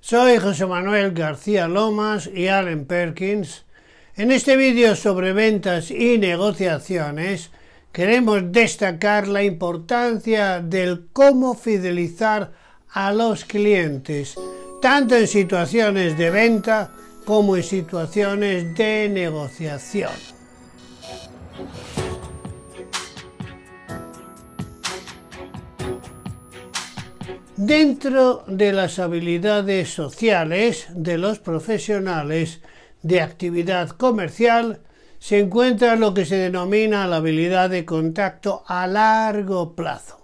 Soy José Manuel García Lomas y Allen Perkins. En este vídeo sobre ventas y negociaciones queremos destacar la importancia del cómo fidelizar a los clientes, tanto en situaciones de venta como en situaciones de negociación. Dentro de las habilidades sociales de los profesionales de actividad comercial se encuentra lo que se denomina la habilidad de contacto a largo plazo.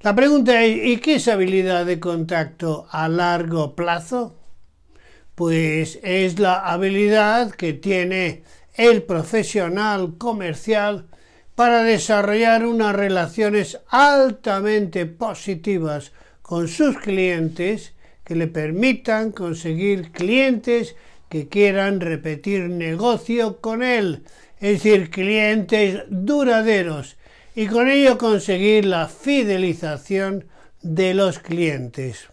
La pregunta es, ¿y qué es habilidad de contacto a largo plazo? Pues es la habilidad que tiene el profesional comercial para desarrollar unas relaciones altamente positivas con sus clientes que le permitan conseguir clientes que quieran repetir negocio con él, es decir, clientes duraderos, y con ello conseguir la fidelización de los clientes.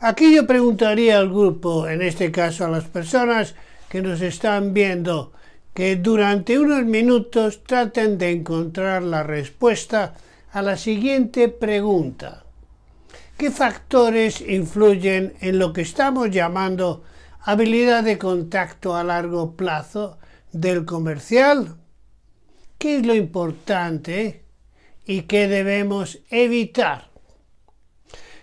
Aquí yo preguntaría al grupo, en este caso a las personas que nos están viendo, que durante unos minutos traten de encontrar la respuesta a la siguiente pregunta. ¿Qué factores influyen en lo que estamos llamando habilidad de contacto a largo plazo del comercial? ¿Qué es lo importante y qué debemos evitar?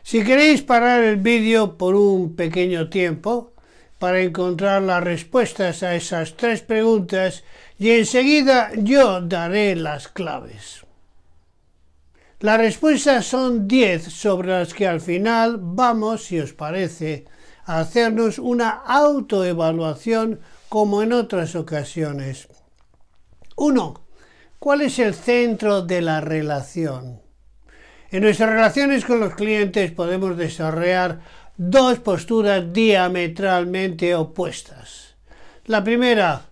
Si queréis parar el vídeo por un pequeño tiempo, para encontrar las respuestas a esas tres preguntas y enseguida yo daré las claves. Las respuestas son 10 sobre las que al final vamos, si os parece, a hacernos una autoevaluación como en otras ocasiones. 1. ¿Cuál es el centro de la relación? En nuestras relaciones con los clientes podemos desarrollar dos posturas diametralmente opuestas. La primera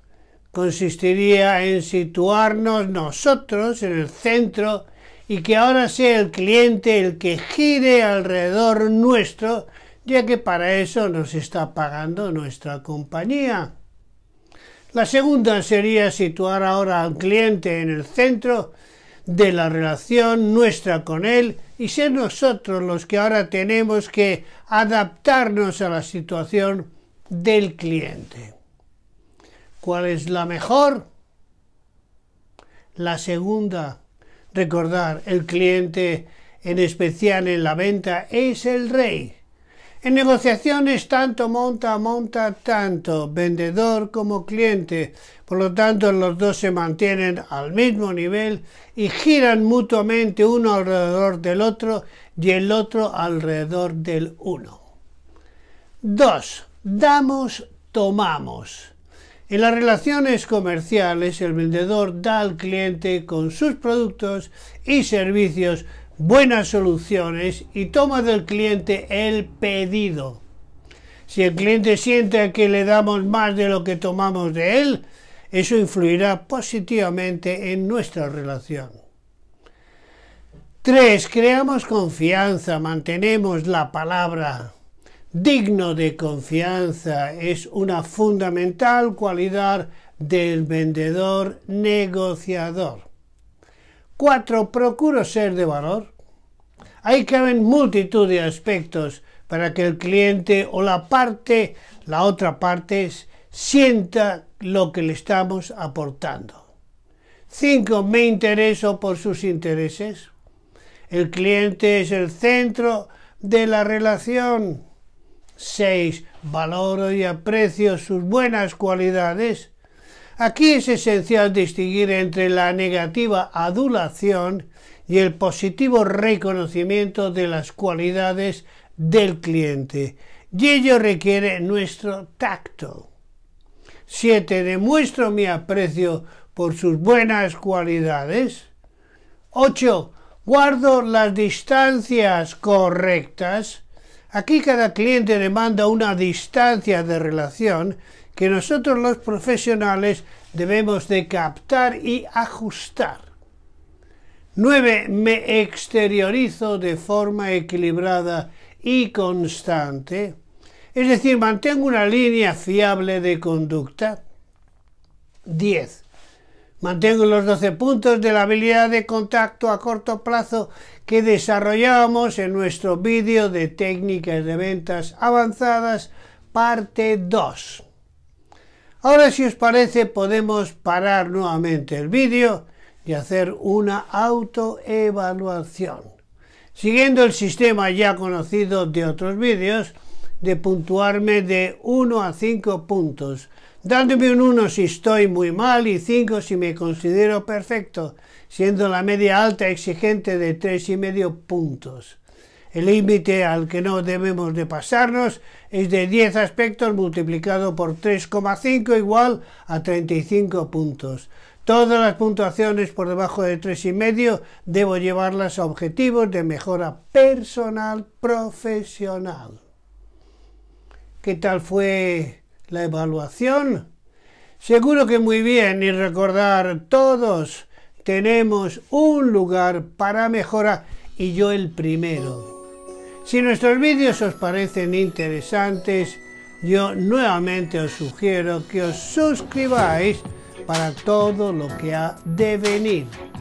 consistiría en situarnos nosotros en el centro y que ahora sea el cliente el que gire alrededor nuestro, ya que para eso nos está pagando nuestra compañía. La segunda sería situar ahora al cliente en el centro de la relación nuestra con él y ser nosotros los que ahora tenemos que adaptarnos a la situación del cliente. ¿Cuál es la mejor? La segunda, recordar, el cliente, en especial en la venta, es el rey. En negociaciones tanto monta, monta, tanto, vendedor como cliente. Por lo tanto, los dos se mantienen al mismo nivel y giran mutuamente uno alrededor del otro y el otro alrededor del uno. 2. Damos, tomamos. En las relaciones comerciales, el vendedor da al cliente con sus productos y servicios buenas soluciones y toma del cliente el pedido. Si el cliente siente que le damos más de lo que tomamos de él, eso influirá positivamente en nuestra relación. 3. Creamos confianza, mantenemos la palabra. Digno de confianza es una fundamental cualidad del vendedor negociador. 4. procuro ser de valor. hay que caben multitud de aspectos para que el cliente o la parte, la otra parte, sienta lo que le estamos aportando. 5. me intereso por sus intereses. El cliente es el centro de la relación. 6. Valoro y aprecio sus buenas cualidades. Aquí es esencial distinguir entre la negativa adulación y el positivo reconocimiento de las cualidades del cliente, y ello requiere nuestro tacto. 7. Demuestro mi aprecio por sus buenas cualidades. 8. Guardo las distancias correctas. Aquí cada cliente demanda una distancia de relación que nosotros los profesionales debemos de captar y ajustar. 9. Me exteriorizo de forma equilibrada y constante. Es decir, mantengo una línea fiable de conducta. 10. Mantengo los 12 puntos de la habilidad de contacto a corto plazo que desarrollamos en nuestro vídeo de técnicas de ventas avanzadas, parte 2. Ahora si os parece podemos parar nuevamente el vídeo y hacer una autoevaluación. Siguiendo el sistema ya conocido de otros vídeos, de puntuarme de 1 a 5 puntos, dándome un 1 si estoy muy mal y 5 si me considero perfecto, siendo la media alta exigente de y medio puntos. El límite al que no debemos de pasarnos es de 10 aspectos multiplicado por 3,5 igual a 35 puntos. Todas las puntuaciones por debajo de 3,5 debo llevarlas a objetivos de mejora personal profesional. ¿Qué tal fue la evaluación? Seguro que muy bien y recordar todos tenemos un lugar para mejora y yo el primero. Si nuestros vídeos os parecen interesantes, yo nuevamente os sugiero que os suscribáis para todo lo que ha de venir.